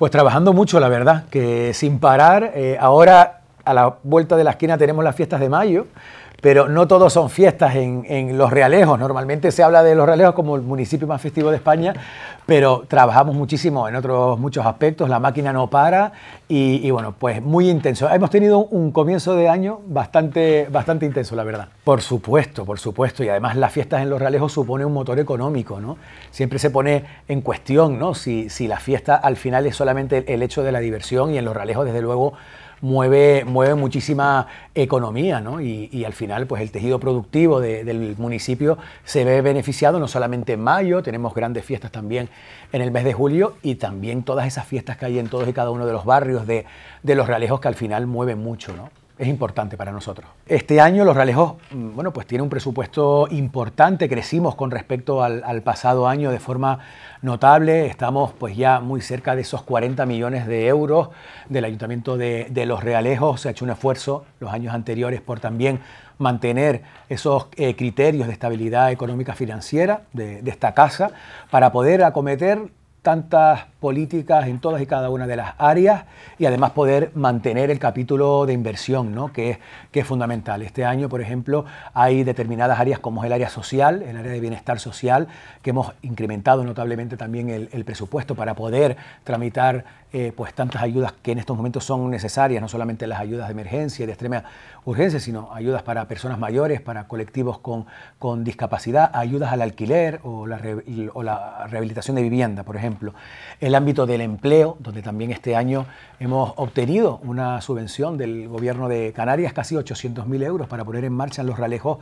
Pues trabajando mucho, la verdad, que sin parar. Eh, ahora a la vuelta de la esquina tenemos las fiestas de mayo, pero no todos son fiestas en, Los Realejos. Normalmente se habla de Los Realejos como el municipio más festivo de España, pero trabajamos muchísimo en otros muchos aspectos, la máquina no para y, bueno, pues muy intenso. Hemos tenido un comienzo de año bastante, bastante intenso, la verdad. Por supuesto, por supuesto, y además las fiestas en Los Realejos supone un motor económico, ¿no? Siempre se pone en cuestión, ¿no? Si, si la fiesta al final es solamente el hecho de la diversión y en Los Realejos, desde luego, mueve, muchísima economía, ¿no? Y, al final, pues el tejido productivo del municipio se ve beneficiado no solamente en mayo, tenemos grandes fiestas también en el mes de julio y también todas esas fiestas que hay en todos y cada uno de los barrios de, de los realejos que al final mueven mucho, ¿no? es importante para nosotros. Este año Los Realejos, mm, bueno, pues tiene un presupuesto importante, crecimos con respecto al, pasado año de forma notable, estamos pues ya muy cerca de esos 40 millones de euros del Ayuntamiento de, Los Realejos, se ha hecho un esfuerzo los años anteriores por también mantener esos eh, criterios de estabilidad económica financiera de esta casa para poder acometer tantas políticas en todas y cada una de las áreas y además poder mantener el capítulo de inversión, ¿no? que, es, que es fundamental. Este año, por ejemplo, hay determinadas áreas como es el área social, el área de bienestar social, que hemos incrementado notablemente también el, el presupuesto para poder tramitar eh, pues tantas ayudas que en estos momentos son necesarias, no solamente las ayudas de emergencia y de extrema urgencia, sino ayudas para personas mayores, para colectivos con, discapacidad, ayudas al alquiler o la, o la rehabilitación de vivienda, por ejemplo. El ámbito del empleo, donde también este año hemos obtenido una subvención del gobierno de Canarias, casi 800.000 euros, para poner en marcha en los ralejos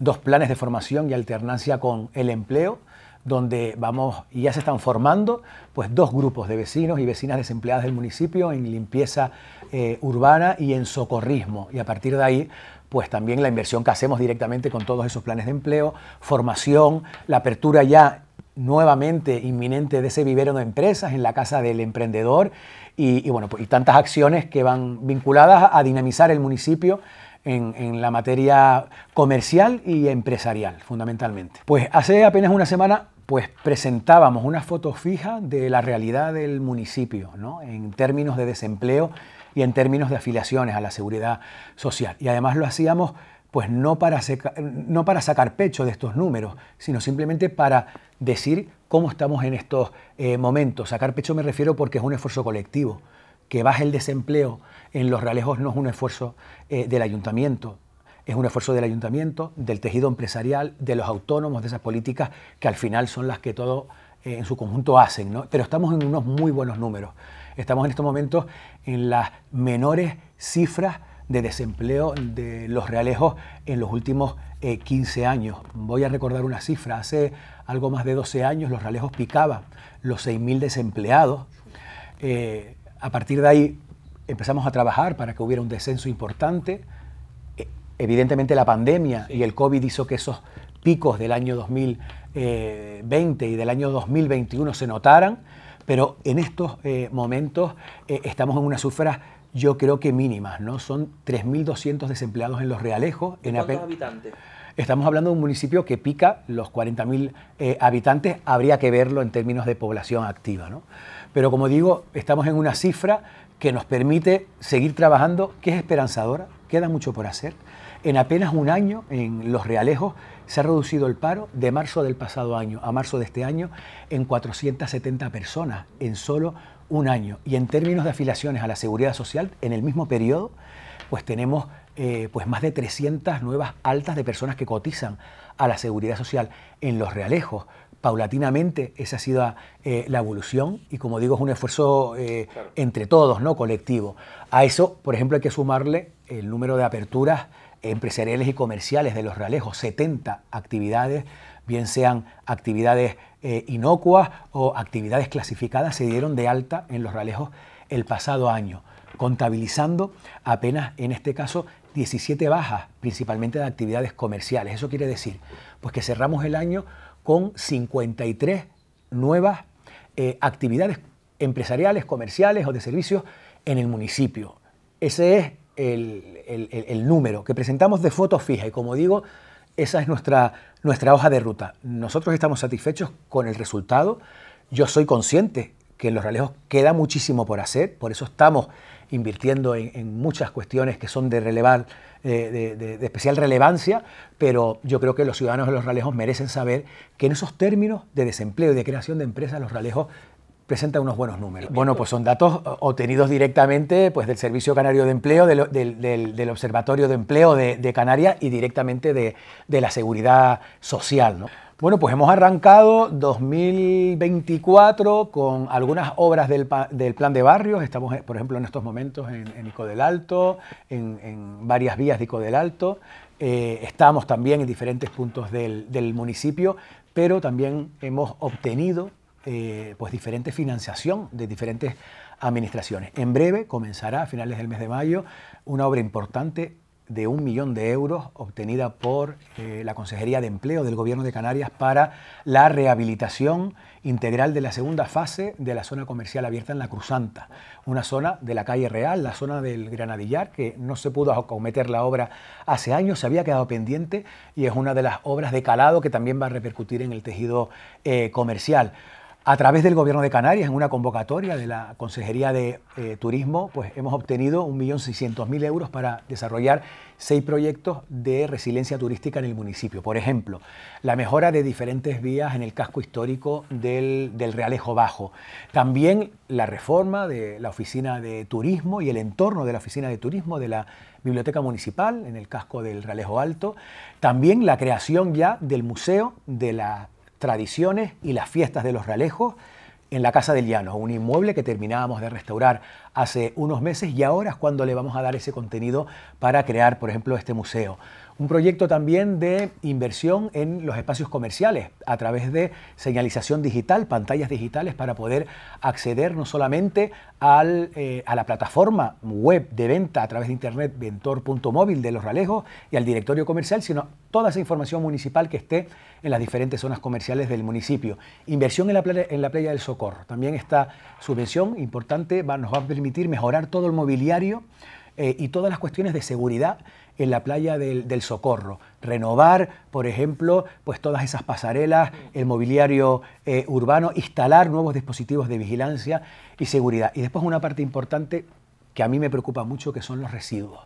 dos planes de formación y alternancia con el empleo donde vamos, y ya se están formando, pues dos grupos de vecinos y vecinas desempleadas del municipio en limpieza eh, urbana y en socorrismo. Y a partir de ahí, pues también la inversión que hacemos directamente con todos esos planes de empleo, formación, la apertura ya nuevamente inminente de ese vivero de empresas en la casa del emprendedor y, bueno, pues, tantas acciones que van vinculadas a dinamizar el municipio en, en, la materia comercial y empresarial, fundamentalmente. Pues hace apenas una semana pues presentábamos una foto fija de la realidad del municipio, ¿no? en términos de desempleo y en términos de afiliaciones a la seguridad social. Y además lo hacíamos pues no para, no para sacar pecho de estos números, sino simplemente para decir cómo estamos en estos eh, momentos. Sacar pecho me refiero porque es un esfuerzo colectivo. Que baje el desempleo en los realejos no es un esfuerzo eh, del ayuntamiento, es un esfuerzo del ayuntamiento, del tejido empresarial, de los autónomos, de esas políticas que al final son las que todo eh, en su conjunto hacen, Pero estamos en unos muy buenos números. Estamos en estos momentos en las menores cifras de desempleo de los realejos en los últimos 15 eh, años. Voy a recordar una cifra. Hace algo más de 12 años los realejos picaban los 6.000 desempleados. Eh, a partir de ahí empezamos a trabajar para que hubiera un descenso importante. Evidentemente la pandemia y el COVID hizo que esos picos del año 2020 eh, y del año 2021 se notaran, pero en estos eh, momentos eh, estamos en una cifra yo creo que mínimas, ¿no? Son 3.200 desempleados en Los Realejos. en ¿Cuántos habitantes? Estamos hablando de un municipio que pica los 40.000 habitantes, habría que verlo en términos de población activa, ¿no? Pero como digo, estamos en una cifra que nos permite seguir trabajando, que es esperanzadora, queda mucho por hacer. En apenas un año, en Los Realejos, se ha reducido el paro de marzo del pasado año a marzo de este año en 470 personas, en solo un año. Y en términos de afiliaciones a la seguridad social, en el mismo periodo, pues tenemos eh, pues más de 300 nuevas altas de personas que cotizan a la seguridad social en los realejos. Paulatinamente esa ha sido eh, la evolución y como digo es un esfuerzo eh, entre todos, ¿no? colectivo. A eso, por ejemplo, hay que sumarle el número de aperturas empresariales y comerciales de los ralejos, 70 actividades, bien sean actividades eh, inocuas o actividades clasificadas, se dieron de alta en los realejos el pasado año, contabilizando apenas en este caso 17 bajas, principalmente de actividades comerciales. Eso quiere decir pues que cerramos el año con 53 nuevas eh, actividades empresariales, comerciales o de servicios en el municipio. Ese es el, número que presentamos de fotos fija y como digo, esa es nuestra, nuestra hoja de ruta. Nosotros estamos satisfechos con el resultado. Yo soy consciente que en los Ralejos queda muchísimo por hacer, por eso estamos invirtiendo en, muchas cuestiones que son de, relevar, eh, de, especial relevancia, pero yo creo que los ciudadanos de los Ralejos merecen saber que en esos términos de desempleo y de creación de empresas los Ralejos presenta unos buenos números. Bueno, pues. pues son datos eh, obtenidos directamente pues, del Servicio Canario de Empleo, del, Observatorio de Empleo de, Canarias y directamente de, la Seguridad Social. ¿no? Bueno, pues hemos arrancado 2024 con algunas obras del, plan de barrios. Estamos, eh, por ejemplo, en estos momentos en, en Ico del Alto, en, varias vías de Ico del Alto. Eh, estamos también en diferentes puntos del municipio, pero también hemos obtenido eh, pues diferente financiación de diferentes administraciones. En breve comenzará a finales del mes de mayo una obra importante de un millón de euros obtenida por eh, la Consejería de Empleo del Gobierno de Canarias para la rehabilitación integral de la segunda fase de la zona comercial abierta en la Cruzanta, una zona de la calle Real, la zona del Granadillar, que no se pudo acometer la obra hace años, se había quedado pendiente y es una de las obras de calado que también va a repercutir en el tejido eh, comercial. A través del Gobierno de Canarias, en una convocatoria de la Consejería de eh, Turismo, pues hemos obtenido 1.600.000 euros para desarrollar seis proyectos de resiliencia turística en el municipio. Por ejemplo, la mejora de diferentes vías en el casco histórico del, del, Realejo Bajo. También la reforma de la oficina de turismo y el entorno de la oficina de turismo de la Biblioteca Municipal en el casco del Realejo Alto. También la creación ya del Museo de la tradiciones y las fiestas de los ralejos en la Casa del Llano, un inmueble que terminábamos de restaurar hace unos meses y ahora es cuando le vamos a dar ese contenido para crear, por ejemplo, este museo. Un proyecto también de inversión en los espacios comerciales a través de señalización digital, pantallas digitales para poder acceder no solamente eh, a la plataforma web de venta a través de internet ventor.móvil de los Ralejos y al directorio comercial, sino toda esa información municipal que esté en las diferentes zonas comerciales del municipio. Inversión en la, playa, en la playa del Socorro. También esta subvención importante nos va a permitir mejorar todo el mobiliario eh, y todas las cuestiones de seguridad en la playa del, Socorro. Renovar, por ejemplo, pues todas esas pasarelas, el mobiliario eh, urbano, instalar nuevos dispositivos de vigilancia y seguridad. Y después una parte importante que a mí me preocupa mucho, que son los residuos.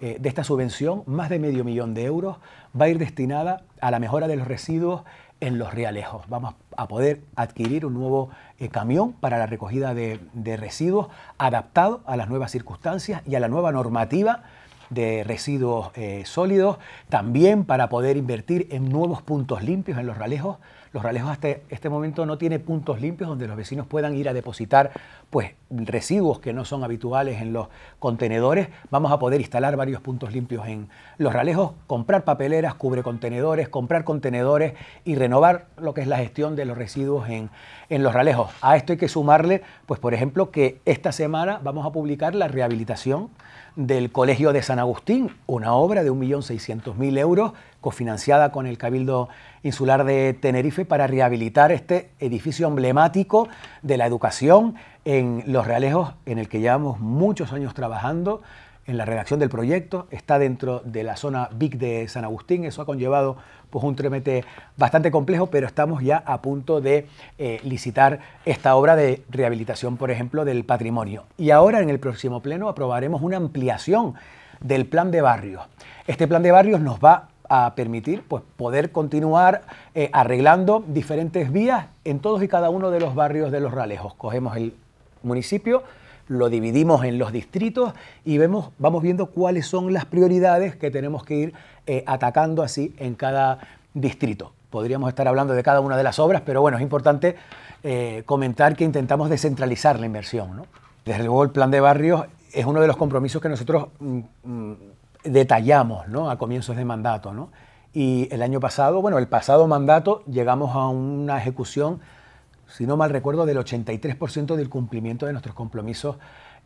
Eh, de esta subvención, más de medio millón de euros va a ir destinada a la mejora de los residuos en Los Realejos. Vamos a poder adquirir un nuevo eh, camión para la recogida de residuos adaptado a las nuevas circunstancias y a la nueva normativa de residuos eh, sólidos, también para poder invertir en nuevos puntos limpios en los ralejos. Los ralejos hasta este momento no tienen puntos limpios donde los vecinos puedan ir a depositar pues, residuos que no son habituales en los contenedores. Vamos a poder instalar varios puntos limpios en los ralejos, comprar papeleras, cubre contenedores, comprar contenedores y renovar lo que es la gestión de los residuos en, en los ralejos. A esto hay que sumarle, pues por ejemplo, que esta semana vamos a publicar la rehabilitación del Colegio de San Agustín, una obra de 1.600.000 euros cofinanciada con el Cabildo Insular de Tenerife para rehabilitar este edificio emblemático de la educación en Los Realejos, en el que llevamos muchos años trabajando en la redacción del proyecto, está dentro de la zona BIC de San Agustín, eso ha conllevado pues, un tremete bastante complejo, pero estamos ya a punto de eh, licitar esta obra de rehabilitación, por ejemplo, del patrimonio. Y ahora en el próximo pleno aprobaremos una ampliación del plan de barrios. Este plan de barrios nos va a permitir pues, poder continuar eh, arreglando diferentes vías en todos y cada uno de los barrios de los Ralejos. Cogemos el municipio, lo dividimos en los distritos y vemos, vamos viendo cuáles son las prioridades que tenemos que ir eh, atacando así en cada distrito. Podríamos estar hablando de cada una de las obras, pero bueno, es importante eh, comentar que intentamos descentralizar la inversión. Desde luego el plan de barrios es uno de los compromisos que nosotros mm, mm, detallamos ¿no? a comienzos de mandato. ¿no? Y el año pasado, bueno, el pasado mandato llegamos a una ejecución si no mal recuerdo, del 83% del cumplimiento de nuestros compromisos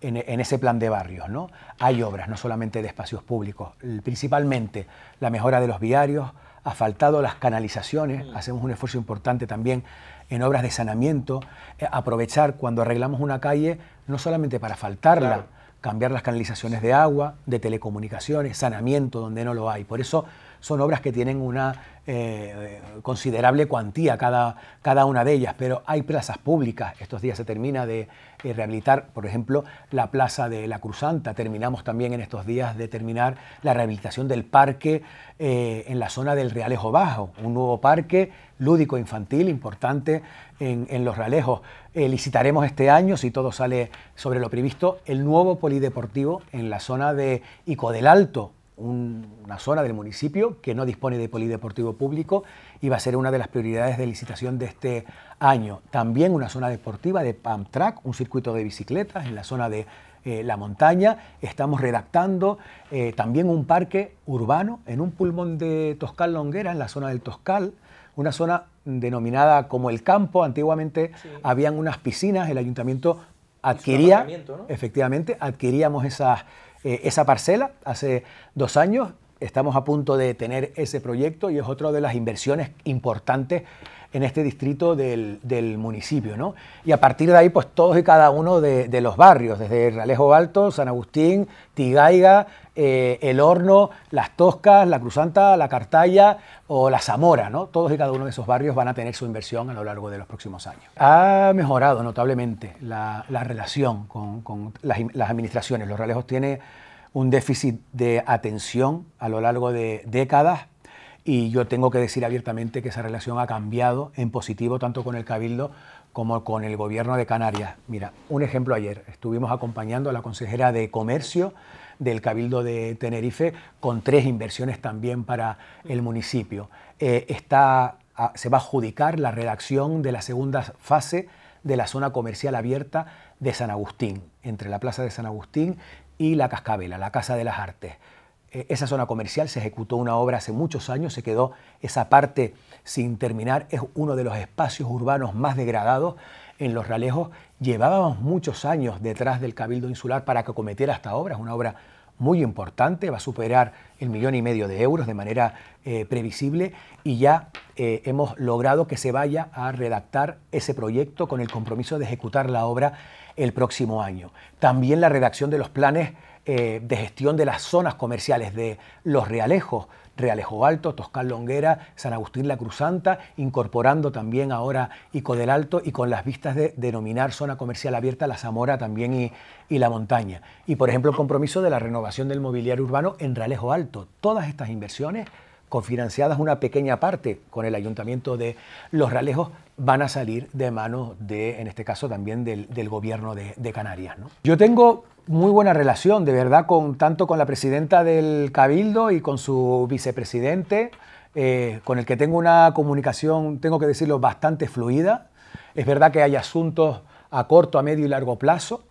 en, ese plan de barrios. ¿no? Hay obras, no solamente de espacios públicos, principalmente la mejora de los viarios, faltado las canalizaciones, mm. hacemos un esfuerzo importante también en obras de sanamiento, eh, aprovechar cuando arreglamos una calle, no solamente para faltarla, cambiar las canalizaciones de agua, de telecomunicaciones, sanamiento donde no lo hay. Por eso son obras que tienen una eh, considerable cuantía cada, una de ellas, pero hay plazas públicas. Estos días se termina de eh, rehabilitar, por ejemplo, la plaza de la Cruzanta. Terminamos también en estos días de terminar la rehabilitación del parque eh, en la zona del Realejo Bajo, un nuevo parque lúdico infantil importante en, en los Realejos. licitaremos este año, si todo sale sobre lo previsto, el nuevo polideportivo en la zona de Ico del Alto, una zona del municipio que no dispone de polideportivo público y va a ser una de las prioridades de licitación de este año. También una zona deportiva de pump track, un circuito de bicicletas en la zona de eh, la montaña. Estamos redactando eh, también un parque urbano en un pulmón de Toscal Longuera, en la zona del Toscal, una zona denominada como el campo. Antiguamente habían unas piscinas, el ayuntamiento adquiría, efectivamente, adquiríamos esas eh, esa parcela hace dos años. Estamos a punto de tener ese proyecto y es otra de las inversiones importantes en este distrito del, municipio. Y a partir de ahí, pues todos y cada uno de, de los barrios, desde Ralejo Alto, San Agustín, Tigaiga, eh, el horno, las toscas, la cruzanta, la cartalla o la zamora, ¿no? Todos y cada uno de esos barrios van a tener su inversión a lo largo de los próximos años. Ha mejorado notablemente la, relación con, las, administraciones. Los Ralejos tiene un déficit de atención a lo largo de décadas y yo tengo que decir abiertamente que esa relación ha cambiado en positivo tanto con el Cabildo como con el gobierno de Canarias. Mira, un ejemplo ayer, estuvimos acompañando a la consejera de Comercio del Cabildo de Tenerife, con tres inversiones también para el municipio. Eh, está, se va a adjudicar la redacción de la segunda fase de la zona comercial abierta de San Agustín, entre la Plaza de San Agustín y la Cascabela, la Casa de las Artes. Eh, esa zona comercial se ejecutó una obra hace muchos años, se quedó esa parte sin terminar, es uno de los espacios urbanos más degradados en Los Realejos llevábamos muchos años detrás del Cabildo Insular para que cometiera esta obra. Es una obra muy importante, va a superar el millón y medio de euros de manera eh, previsible y ya eh, hemos logrado que se vaya a redactar ese proyecto con el compromiso de ejecutar la obra el próximo año. También la redacción de los planes eh, de gestión de las zonas comerciales de Los Realejos, Realejo Alto, Toscal Longuera, San Agustín La Cruzanta, incorporando también ahora Ico del Alto y con las vistas de denominar zona comercial abierta la Zamora también y, la montaña. Y por ejemplo el compromiso de la renovación del mobiliario urbano en Realejo Alto. Todas estas inversiones cofinanciadas una pequeña parte con el ayuntamiento de Los Realejos, van a salir de manos de, en este caso también del, gobierno de, Canarias. Yo tengo muy buena relación, de verdad, con, tanto con la presidenta del Cabildo y con su vicepresidente, eh, con el que tengo una comunicación, tengo que decirlo, bastante fluida. Es verdad que hay asuntos a corto, a medio y largo plazo.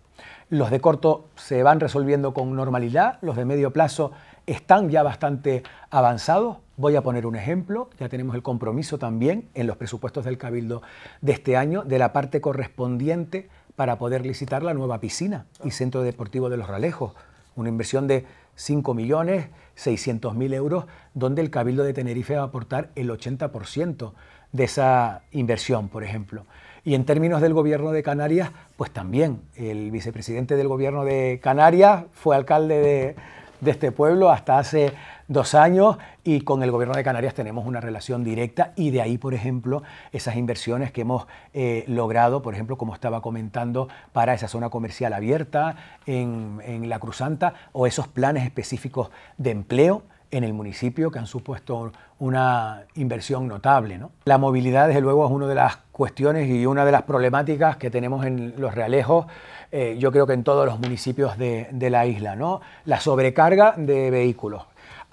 Los de corto se van resolviendo con normalidad, los de medio plazo están ya bastante avanzados. Voy a poner un ejemplo, ya tenemos el compromiso también en los presupuestos del Cabildo de este año de la parte correspondiente para poder licitar la nueva piscina y centro deportivo de Los Ralejos. Una inversión de 5.600.000 euros, donde el Cabildo de Tenerife va a aportar el 80% de esa inversión, por ejemplo. Y en términos del gobierno de Canarias, pues también el vicepresidente del gobierno de Canarias fue alcalde de, de este pueblo hasta hace dos años y con el gobierno de Canarias tenemos una relación directa y de ahí, por ejemplo, esas inversiones que hemos eh, logrado, por ejemplo, como estaba comentando, para esa zona comercial abierta en, en la Cruzanta o esos planes específicos de empleo en el municipio que han supuesto una inversión notable. La movilidad, desde luego, es una de las cuestiones y una de las problemáticas que tenemos en los realejos, eh, yo creo que en todos los municipios de, la isla, ¿no? la sobrecarga de vehículos.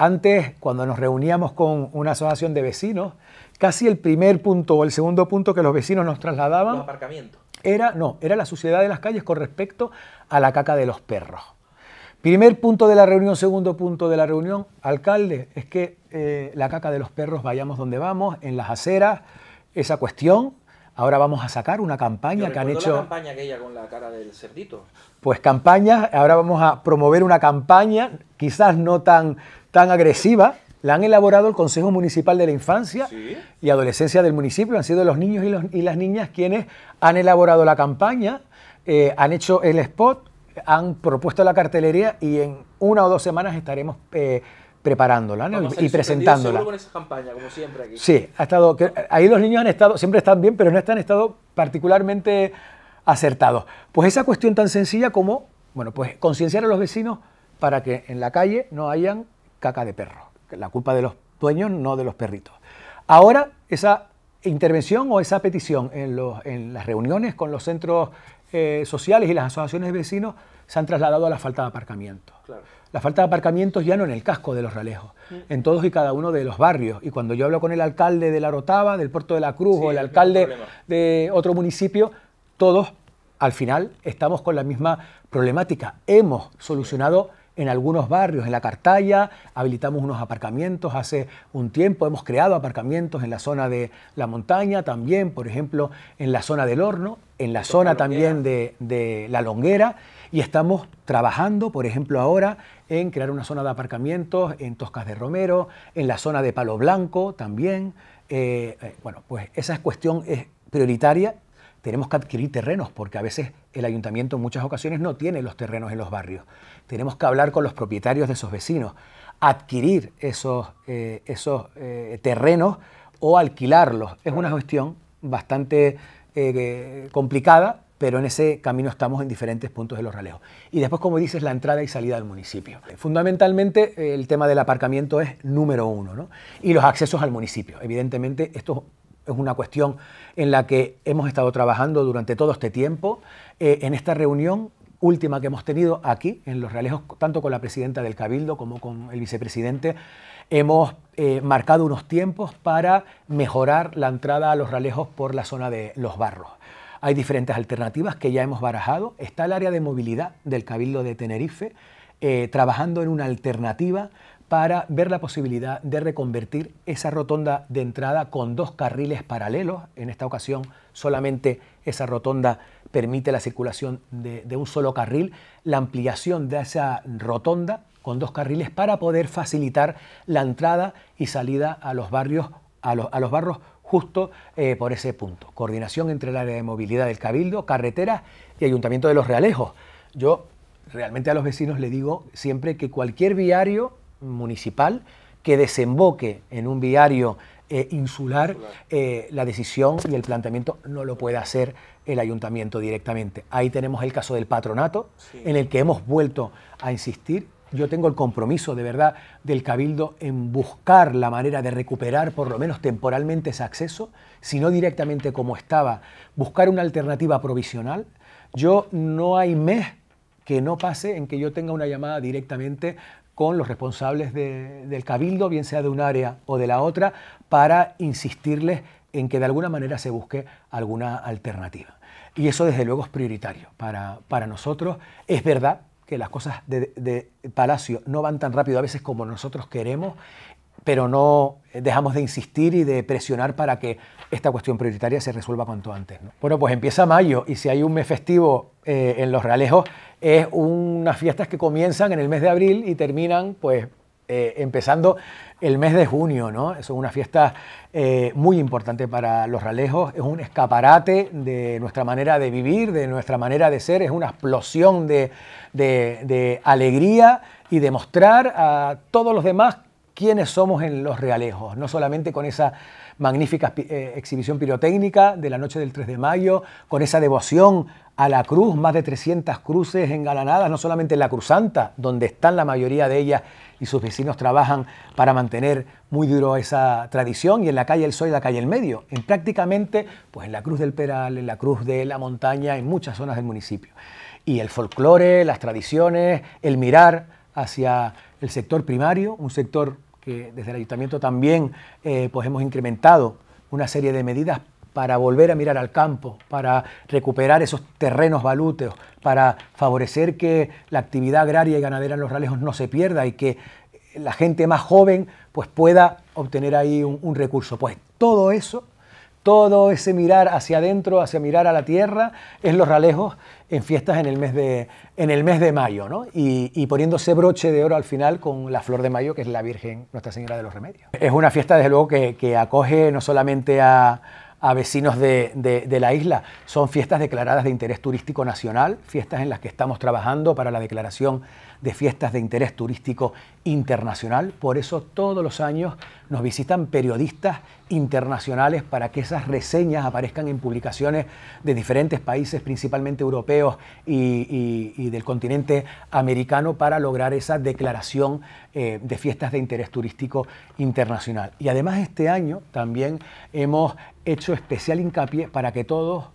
Antes, cuando nos reuníamos con una asociación de vecinos, casi el primer punto o el segundo punto que los vecinos nos trasladaban... Era, no, era la suciedad de las calles con respecto a la caca de los perros. Primer punto de la reunión, segundo punto de la reunión, alcalde, es que eh, la caca de los perros vayamos donde vamos, en las aceras, esa cuestión Ahora vamos a sacar una campaña que han hecho. La campaña aquella con la cara del cerdito. Pues campaña, ahora vamos a promover una campaña, quizás no tan, tan agresiva. La han elaborado el Consejo Municipal de la Infancia y Adolescencia del municipio. Han sido los niños y, y las niñas quienes han elaborado la campaña, eh, han hecho el spot, han propuesto la cartelería y en una o dos semanas estaremos eh, preparándola y presentándola. Con esa campaña, como siempre aquí. Sí, ha estado, ahí los niños han estado, siempre están bien, pero no están estado particularmente acertados. Pues esa cuestión tan sencilla como, bueno, pues concienciar a los vecinos para que en la calle no hayan caca de perro, la culpa de los dueños, no de los perritos. Ahora, esa intervención o esa petición en, los, las reuniones con los centros eh, sociales y las asociaciones de vecinos se han trasladado a la falta de aparcamiento. Claro la falta de aparcamientos ya no en el casco de los Ralejos, mm. en todos y cada uno de los barrios. Y cuando yo hablo con el alcalde de la Rotava, del Puerto de la Cruz o el alcalde de otro municipio, todos al final estamos con la misma problemática. Hemos solucionado en algunos barrios, en la Cartaya, habilitamos unos aparcamientos hace un tiempo, hemos creado aparcamientos en la zona de la montaña también, por ejemplo, en la zona del horno, en la zona también de la longuera. Y estamos trabajando, por ejemplo, ahora en crear una zona de aparcamientos en Toscas de Romero, en la zona de Palo Blanco también. Eh, eh, bueno, pues esa cuestión es prioritaria. Tenemos que adquirir terrenos porque a veces el ayuntamiento en muchas ocasiones no tiene los terrenos en los barrios. Tenemos que hablar con los propietarios de esos vecinos, adquirir esos, eh, esos terrenos o alquilarlos. Es una cuestión bastante complicada, pero en ese camino estamos en diferentes puntos de los ralejos. Y después, como dices, la entrada y salida del municipio. Fundamentalmente, eh, el tema del aparcamiento es número uno, ¿no? Y los accesos al municipio. Evidentemente, esto es una cuestión en la que hemos estado trabajando durante todo este tiempo. Eh, en esta reunión última que hemos tenido aquí, en los ralejos, tanto con la presidenta del Cabildo como con el vicepresidente, hemos eh, marcado unos tiempos para mejorar la entrada a los ralejos por la zona de los barros. Hay diferentes alternativas que ya hemos barajado. Está el área de movilidad del Cabildo de Tenerife eh, trabajando en una alternativa para ver la posibilidad de reconvertir esa rotonda de entrada con dos carriles paralelos. En esta ocasión solamente esa rotonda permite la circulación de, un solo carril, la ampliación de esa rotonda con dos carriles para poder facilitar la entrada y salida a los barrios, a los justo eh, por ese punto. Coordinación entre el área de movilidad del Cabildo, carreteras y Ayuntamiento de Los Realejos. Yo realmente a los vecinos le digo siempre que cualquier viario municipal que desemboque en un viario eh, insular, eh, la decisión y el planteamiento no lo puede hacer el ayuntamiento directamente. Ahí tenemos el caso del patronato, en el que hemos vuelto a insistir yo tengo el compromiso de verdad del Cabildo en buscar la manera de recuperar por lo menos temporalmente ese acceso, si no directamente como estaba, buscar una alternativa provisional. Yo no hay mes que no pase en que yo tenga una llamada directamente con los responsables del Cabildo, bien sea de un área o de la otra, para insistirles en que de alguna manera se busque alguna alternativa. Y eso desde luego es prioritario para, para nosotros. Es verdad que las cosas de, Palacio no van tan rápido a veces como nosotros queremos, pero no dejamos de insistir y de presionar para que esta cuestión prioritaria se resuelva cuanto antes. ¿no? Bueno, pues empieza mayo y si hay un mes festivo eh, en Los Realejos, es unas fiestas que comienzan en el mes de abril y terminan pues eh, empezando el mes de junio, ¿no? Es una fiesta eh, muy importante para los realejos... es un escaparate de nuestra manera de vivir, de nuestra manera de ser, es una explosión de, alegría y de mostrar a todos los demás quiénes somos en los realejos, no solamente con esa magnífica eh, exhibición pirotécnica de la noche del 3 de mayo, con esa devoción a la cruz, más de 300 cruces engalanadas, no solamente en la Cruz Santa... donde están la mayoría de ellas y sus vecinos trabajan para mantener muy duro esa tradición y en la calle El Sol y la calle El Medio, en prácticamente pues en la Cruz del Peral, en la Cruz de la Montaña, en muchas zonas del municipio. Y el folclore, las tradiciones, el mirar hacia el sector primario, un sector que desde el ayuntamiento también eh, pues, hemos incrementado una serie de medidas para volver a mirar al campo, para recuperar esos terrenos balúteos, para favorecer que la actividad agraria y ganadera en los ralejos no se pierda y que la gente más joven pues pueda obtener ahí un, recurso. Pues todo eso, todo ese mirar hacia adentro, hacia mirar a la tierra, es los ralejos en fiestas en el mes de, en el mes de mayo, ¿no? y, poniéndose broche de oro al final con la flor de mayo, que es la Virgen Nuestra Señora de los Remedios. Es una fiesta, desde luego, que acoge no solamente a a vecinos de, la isla. Son fiestas declaradas de interés turístico nacional, fiestas en las que estamos trabajando para la declaración de fiestas de interés turístico internacional. Por eso todos los años nos visitan periodistas internacionales para que esas reseñas aparezcan en publicaciones de diferentes países, principalmente europeos y, del continente americano, para lograr esa declaración eh, de fiestas de interés turístico internacional. Y además este año también hemos hecho especial hincapié para que todos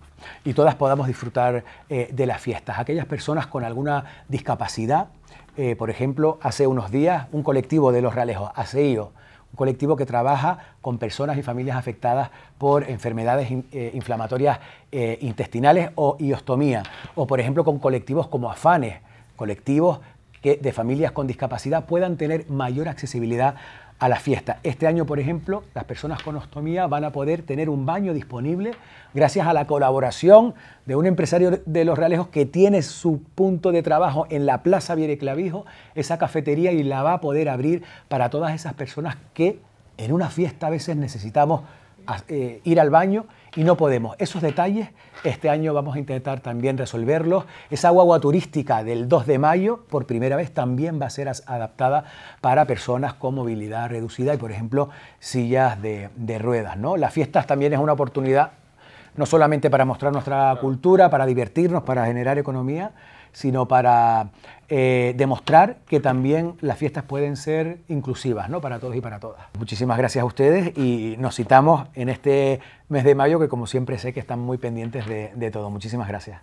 y todas podamos disfrutar eh, de las fiestas. Aquellas personas con alguna discapacidad, eh, por ejemplo, hace unos días un colectivo de los Realejos, ASEIO, un colectivo que trabaja con personas y familias afectadas por enfermedades eh, inflamatorias intestinales o iostomía, o por ejemplo con colectivos como afanes, colectivos que, de familias con discapacidad puedan tener mayor accesibilidad a la fiesta. Este año, por ejemplo, las personas con ostomía van a poder tener un baño disponible gracias a la colaboración de un empresario de Los Realejos que tiene su punto de trabajo en la Plaza Clavijo, esa cafetería y la va a poder abrir para todas esas personas que en una fiesta a veces necesitamos eh, ir al baño y no podemos. Esos detalles este año vamos a intentar también resolverlos. Esa agua turística del 2 de mayo por primera vez también va a ser adaptada para personas con movilidad reducida y por ejemplo sillas de, ruedas. ¿no? Las fiestas también es una oportunidad no solamente para mostrar nuestra cultura, para divertirnos, para generar economía, sino para eh, demostrar que también las fiestas pueden ser inclusivas, ¿no? Para todos y para todas. Muchísimas gracias a ustedes y nos citamos en este mes de mayo que como siempre sé que están muy pendientes de todo. Muchísimas gracias.